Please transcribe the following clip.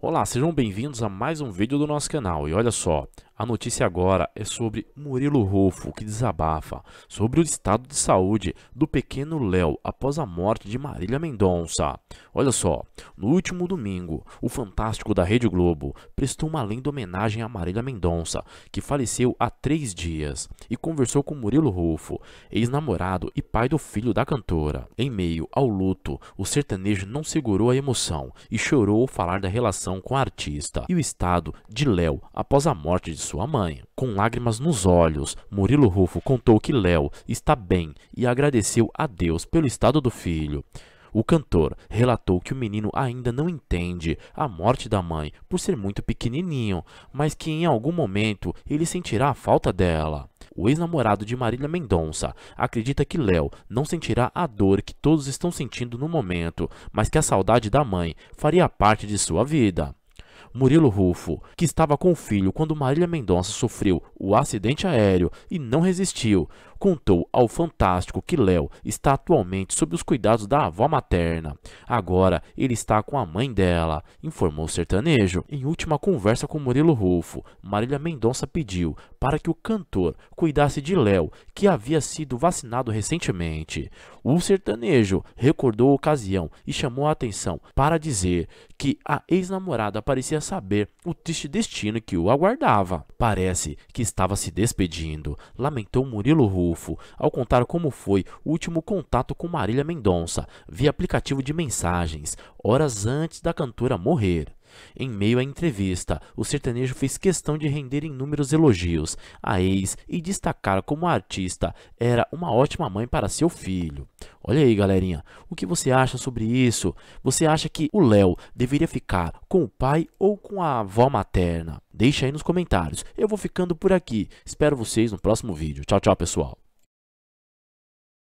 Olá, sejam bem-vindos a mais um vídeo do nosso canal e olha só, a notícia agora é sobre Murilo Rufo, que desabafa sobre o estado de saúde do pequeno Léo após a morte de Marília Mendonça. Olha só, no último domingo, o Fantástico da Rede Globo prestou uma linda homenagem a Marília Mendonça, que faleceu há três dias, e conversou com Murilo Rufo, ex-namorado e pai do filho da cantora. Em meio ao luto, o sertanejo não segurou a emoção e chorou ao falar da relação com a artista e o estado de Léo após a morte de sua mãe. Com lágrimas nos olhos, Murilo Rufo contou que Léo está bem e agradeceu a Deus pelo estado do filho. O cantor relatou que o menino ainda não entende a morte da mãe por ser muito pequenininho, mas que em algum momento ele sentirá a falta dela. O ex-namorado de Marília Mendonça acredita que Léo não sentirá a dor que todos estão sentindo no momento, mas que a saudade da mãe faria parte de sua vida. Murilo Rufo, que estava com o filho quando Marília Mendonça sofreu o acidente aéreo e não resistiu, contou ao Fantástico que Léo está atualmente sob os cuidados da avó materna. Agora ele está com a mãe dela, informou o sertanejo. Em última conversa com Murilo Rufo, Marília Mendonça pediu para que o cantor cuidasse de Léo, que havia sido vacinado recentemente. O sertanejo recordou a ocasião e chamou a atenção para dizer que a ex-namorada parecia saber o triste destino que o aguardava. Parece que estava se despedindo, lamentou Murilo Rufo ao contar como foi o último contato com Marília Mendonça via aplicativo de mensagens, horas antes da cantora morrer. Em meio à entrevista, o sertanejo fez questão de render inúmeros elogios à ex e destacar como a artista era uma ótima mãe para seu filho. Olha aí, galerinha, o que você acha sobre isso? Você acha que o Léo deveria ficar com o pai ou com a avó materna? Deixa aí nos comentários. Eu vou ficando por aqui. Espero vocês no próximo vídeo. Tchau, tchau, pessoal.